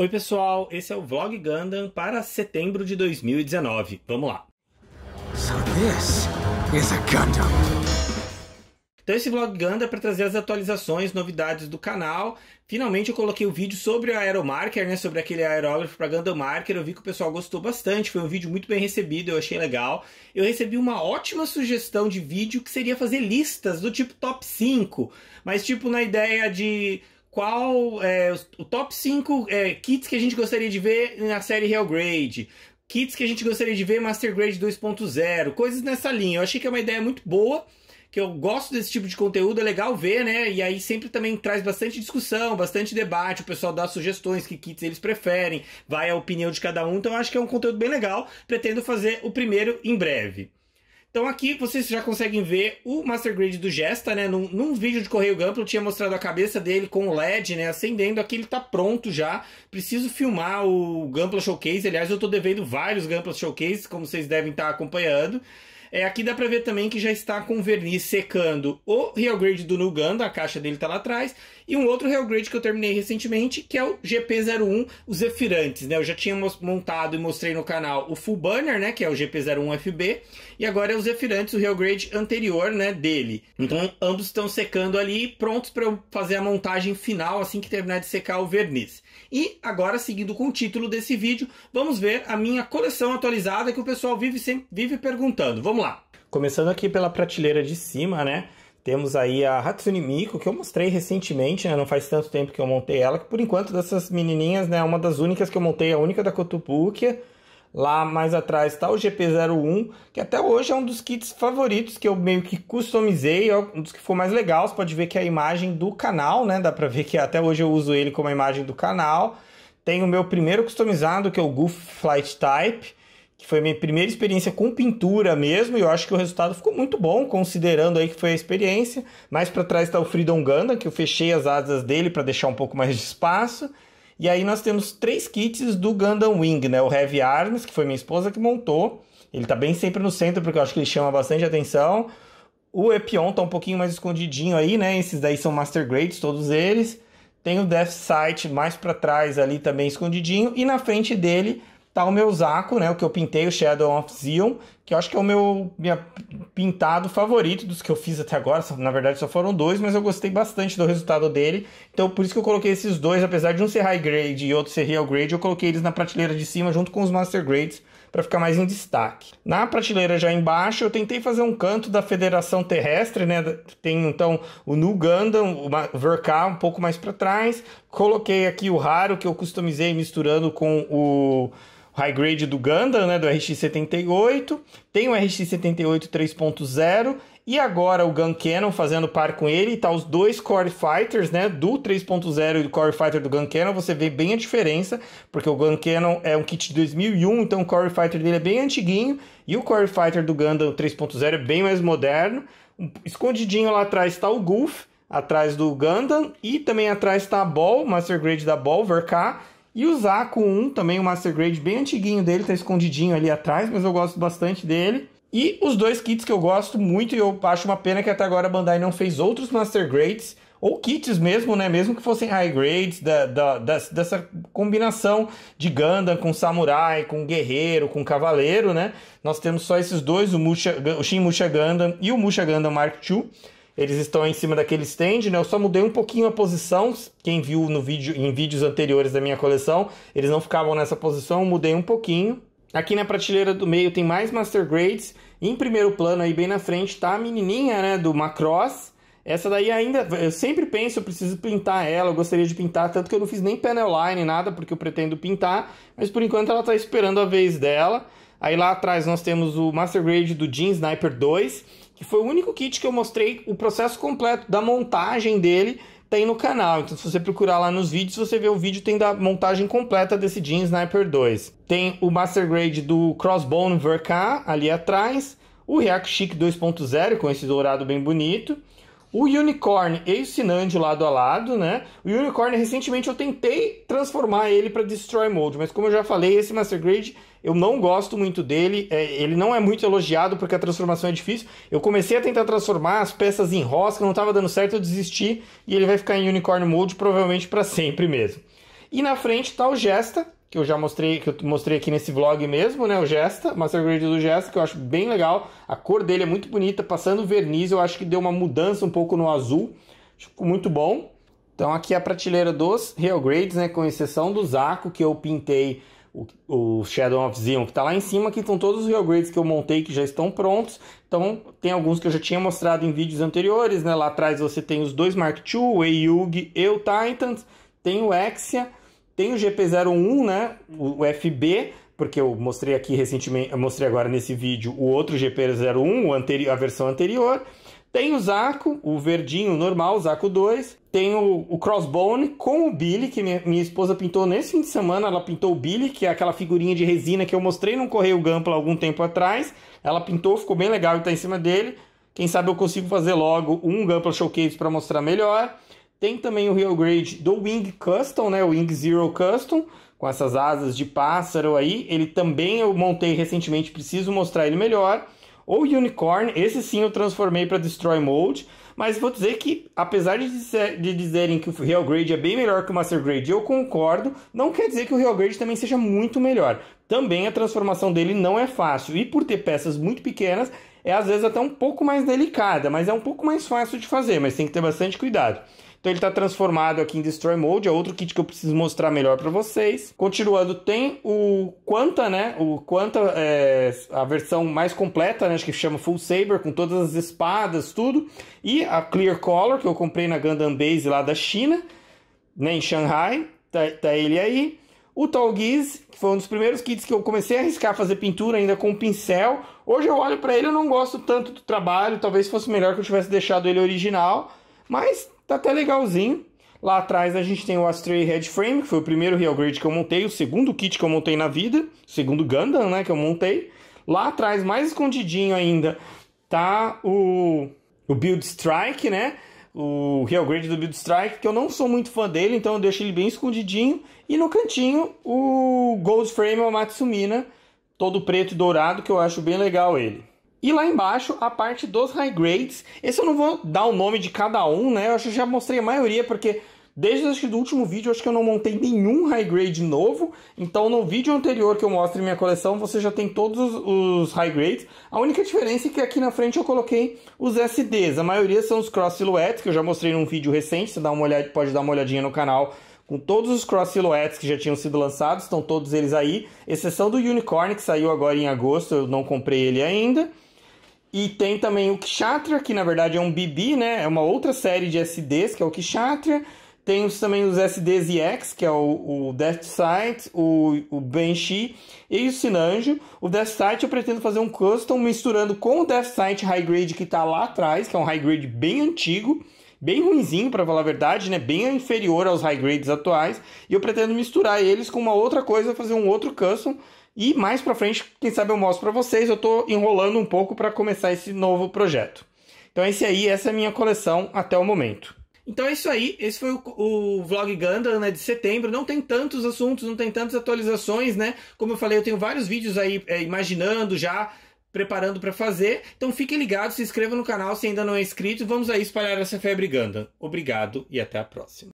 Oi, pessoal, esse é o Vlog Gundam para setembro de 2019. Vamos lá. So this is a Gundam. Então esse Vlog Gundam é para trazer as atualizações, novidades do canal. Finalmente eu coloquei o um vídeo sobre a Aeromarker, né, sobre aquele aerógrafo para Gundam Marker. Eu vi que o pessoal gostou bastante, foi um vídeo muito bem recebido, eu achei legal. Eu recebi uma ótima sugestão de vídeo que seria fazer listas do tipo top 5, mas tipo na ideia de qual é, o top 5 é, kits que a gente gostaria de ver na série Real Grade? kits que a gente gostaria de ver Master Grade 2.0, coisas nessa linha. Eu achei que é uma ideia muito boa, que eu gosto desse tipo de conteúdo, é legal ver, né? E aí sempre também traz bastante discussão, bastante debate, o pessoal dá sugestões, que kits eles preferem, vai a opinião de cada um, então acho que é um conteúdo bem legal, pretendo fazer o primeiro em breve. Então aqui vocês já conseguem ver o Master Grid do Gesta, né? Num, num vídeo de Correio Gamplo tinha mostrado a cabeça dele com o LED, né? Acendendo, aqui ele tá pronto já. Preciso filmar o Gampla Showcase, aliás eu tô devendo vários Gampla Showcase, como vocês devem estar tá acompanhando. É, aqui dá para ver também que já está com verniz secando o Real Grade do Nuganda, a caixa dele está lá atrás, e um outro Real Grade que eu terminei recentemente, que é o GP01, os Efirantes, né? Eu já tinha montado e mostrei no canal o Full Banner, né, que é o GP01FB, e agora é o Zefirantes, o Real Grade anterior, né, dele. Então, ambos estão secando ali, prontos para eu fazer a montagem final assim que terminar de secar o verniz. E agora, seguindo com o título desse vídeo, vamos ver a minha coleção atualizada que o pessoal vive, sempre, vive perguntando. Vamos Vamos lá. Começando aqui pela prateleira de cima, né? Temos aí a Hatsune Miku, que eu mostrei recentemente, né? Não faz tanto tempo que eu montei ela, que por enquanto dessas menininhas, né? Uma das únicas que eu montei, a única da Cotupukia. Lá mais atrás está o GP01, que até hoje é um dos kits favoritos que eu meio que customizei, é um dos que ficou mais legal. Você pode ver que é a imagem do canal, né? Dá pra ver que até hoje eu uso ele como a imagem do canal. Tem o meu primeiro customizado, que é o Goof Flight Type que foi minha primeira experiência com pintura mesmo, e eu acho que o resultado ficou muito bom, considerando aí que foi a experiência. Mais para trás está o Freedom Gundam, que eu fechei as asas dele para deixar um pouco mais de espaço. E aí nós temos três kits do Gundam Wing, né? O Heavy Arms, que foi minha esposa que montou. Ele tá bem sempre no centro, porque eu acho que ele chama bastante atenção. O Epion tá um pouquinho mais escondidinho aí, né? Esses daí são Master Grades, todos eles. Tem o Death Sight mais para trás ali também escondidinho. E na frente dele tá o meu Zaco, né? O que eu pintei, o Shadow of Zion, que eu acho que é o meu minha, pintado favorito dos que eu fiz até agora. Na verdade, só foram dois, mas eu gostei bastante do resultado dele. Então, por isso que eu coloquei esses dois, apesar de um ser high grade e outro ser real grade, eu coloquei eles na prateleira de cima junto com os master grades para ficar mais em destaque. Na prateleira já embaixo, eu tentei fazer um canto da Federação Terrestre, né? Tem então o New Gundam, o Verka um pouco mais para trás. Coloquei aqui o raro que eu customizei misturando com o high grade do Gundam, né, do RX-78, tem o RX-78 3.0 e agora o Gun Cannon fazendo par com ele, e tá os dois Core Fighters, né, do 3.0 e do Core Fighter do Gun Cannon, você vê bem a diferença, porque o Gun Cannon é um kit de 2001, então o Core Fighter dele é bem antiguinho, e o Core Fighter do Gundam 3.0 é bem mais moderno. Escondidinho lá atrás está o Gulf atrás do Gundam, e também atrás está a Ball, Master Grade da Ball, Verka. E o Zaku 1, também o um Master Grade bem antiguinho dele, tá escondidinho ali atrás, mas eu gosto bastante dele. E os dois kits que eu gosto muito e eu acho uma pena que até agora a Bandai não fez outros Master Grades ou kits mesmo, né? Mesmo que fossem high grades, da, da, das, dessa combinação de Gundam com samurai, com guerreiro, com cavaleiro, né? Nós temos só esses dois, o, Musha, o Shin Musha Gundam e o Musha Gundam Mark II. Eles estão em cima daquele stand, né? Eu só mudei um pouquinho a posição. Quem viu no vídeo, em vídeos anteriores da minha coleção, eles não ficavam nessa posição, eu mudei um pouquinho. Aqui na prateleira do meio tem mais Master Grades. Em primeiro plano aí bem na frente tá a menininha, né, do Macross. Essa daí ainda, eu sempre penso, eu preciso pintar ela, eu gostaria de pintar, tanto que eu não fiz nem panel line, nada, porque eu pretendo pintar, mas por enquanto ela tá esperando a vez dela. Aí lá atrás nós temos o Master Grade do Jean Sniper 2, que foi o único kit que eu mostrei o processo completo da montagem dele tem no canal. Então, se você procurar lá nos vídeos, você vê o vídeo tem da montagem completa desse Jean Sniper 2. Tem o Master Grade do Crossbone VK ali atrás, o React Chic 2.0 com esse dourado bem bonito, o Unicorn e o Sinand lado a lado, né? O Unicorn, recentemente, eu tentei transformar ele para Destroy Mode, mas como eu já falei, esse Master Grade eu não gosto muito dele. É, ele não é muito elogiado porque a transformação é difícil. Eu comecei a tentar transformar, as peças em rosca, não estava dando certo, eu desisti e ele vai ficar em Unicorn Mode provavelmente para sempre mesmo. E na frente está o Gesta, que eu já mostrei, que eu mostrei aqui nesse vlog mesmo, né? O Gesta, Master Grade do Gesta, que eu acho bem legal. A cor dele é muito bonita, passando verniz, eu acho que deu uma mudança um pouco no azul. Ficou muito bom. Então aqui é a prateleira dos Real Grades, né? Com exceção do Zaco, que eu pintei o, Shadow of Zion que está lá em cima, que estão todos os real grades que eu montei que já estão prontos. Então, tem alguns que eu já tinha mostrado em vídeos anteriores, né? Lá atrás você tem os dois Mark II, o Eiyug e o Titans, tem o Exia, tem o GP01, né? O FB, porque eu mostrei aqui recentemente, eu mostrei agora nesse vídeo o outro GP01, o anterior, a versão anterior. Tem o Zaco, o verdinho normal, o Zaco 2. Tem o, o, Crossbone com o Billy, que minha, minha, esposa pintou nesse fim de semana. Ela pintou o Billy, que é aquela figurinha de resina que eu mostrei num correio Gampla algum tempo atrás. Ela pintou, ficou bem legal e está em cima dele. Quem sabe eu consigo fazer logo um Gampla Showcase para mostrar melhor. Tem também o Rio Grade do Wing Custom, né? O Wing Zero Custom, com essas asas de pássaro aí. Ele também eu montei recentemente, preciso mostrar ele melhor. O Unicorn, esse sim eu transformei para Destroy Mode. Mas vou dizer que, apesar de, dizer, de dizerem que o Real Grade é bem melhor que o Master Grade, eu concordo. Não quer dizer que o Real Grade também seja muito melhor. Também a transformação dele não é fácil. E por ter peças muito pequenas, é às vezes até um pouco mais delicada, mas é um pouco mais fácil de fazer, mas tem que ter bastante cuidado. Então ele está transformado aqui em Destroy Mode, é outro kit que eu preciso mostrar melhor para vocês. Continuando, tem o Quanta, né? O Quanta é a versão mais completa, né? Acho que chama Full Saber, com todas as espadas, tudo. E a Clear Color, que eu comprei na Gundam Base lá da China, né? em Shanghai. Tá, tá ele aí. O Tall Geese, que foi um dos primeiros kits que eu comecei a arriscar fazer pintura ainda com pincel. Hoje eu olho para ele, e não gosto tanto do trabalho, talvez fosse melhor que eu tivesse deixado ele original, mas tá até legalzinho. Lá atrás a gente tem o Astray Head Frame, que foi o primeiro Real Grade que eu montei, o segundo kit que eu montei na vida, o segundo Gundam, né, que eu montei. Lá atrás, mais escondidinho ainda, tá o, o Build Strike, né? o Real grade do Build Strike, que eu não sou muito fã dele, então eu deixo ele bem escondidinho. E no cantinho, o Gold Frame o Matsumina, todo preto e dourado, que eu acho bem legal ele. E lá embaixo, a parte dos high grades. Esse eu não vou dar o nome de cada um, né? Eu acho que já mostrei a maioria, porque Desde o último vídeo, acho que eu não montei nenhum high grade novo. Então, no vídeo anterior que eu mostro em minha coleção, você já tem todos os high grades. A única diferença é que aqui na frente eu coloquei os SDs. A maioria são os cross silhouettes, que eu já mostrei num vídeo recente. Você dá uma olhada, pode dar uma olhadinha no canal com todos os cross silhouettes que já tinham sido lançados. Estão todos eles aí, exceção do Unicorn, que saiu agora em agosto. Eu não comprei ele ainda. E tem também o Kshatra, que na verdade é um BB, né? É uma outra série de SDs, que é o Kshatra. Temos também os SDs que é o, o Death Sight, o, o Banshee e o Sinanjo. O Death Sight eu pretendo fazer um custom misturando com o Death Sight High Grade que está lá atrás, que é um High Grade bem antigo bem ruinzinho, para falar a verdade, né? Bem inferior aos high grades atuais. E eu pretendo misturar eles com uma outra coisa, fazer um outro custom. E mais para frente, quem sabe eu mostro para vocês. Eu estou enrolando um pouco para começar esse novo projeto. Então, esse aí, essa é a minha coleção até o momento. Então é isso aí. Esse foi o, o vlog Gundam né, de setembro. Não tem tantos assuntos, não tem tantas atualizações, né? Como eu falei, eu tenho vários vídeos aí é, imaginando já preparando para fazer. Então fiquem ligados, se inscreva no canal se ainda não é inscrito. Vamos aí espalhar essa febre Gundam. Obrigado e até a próxima.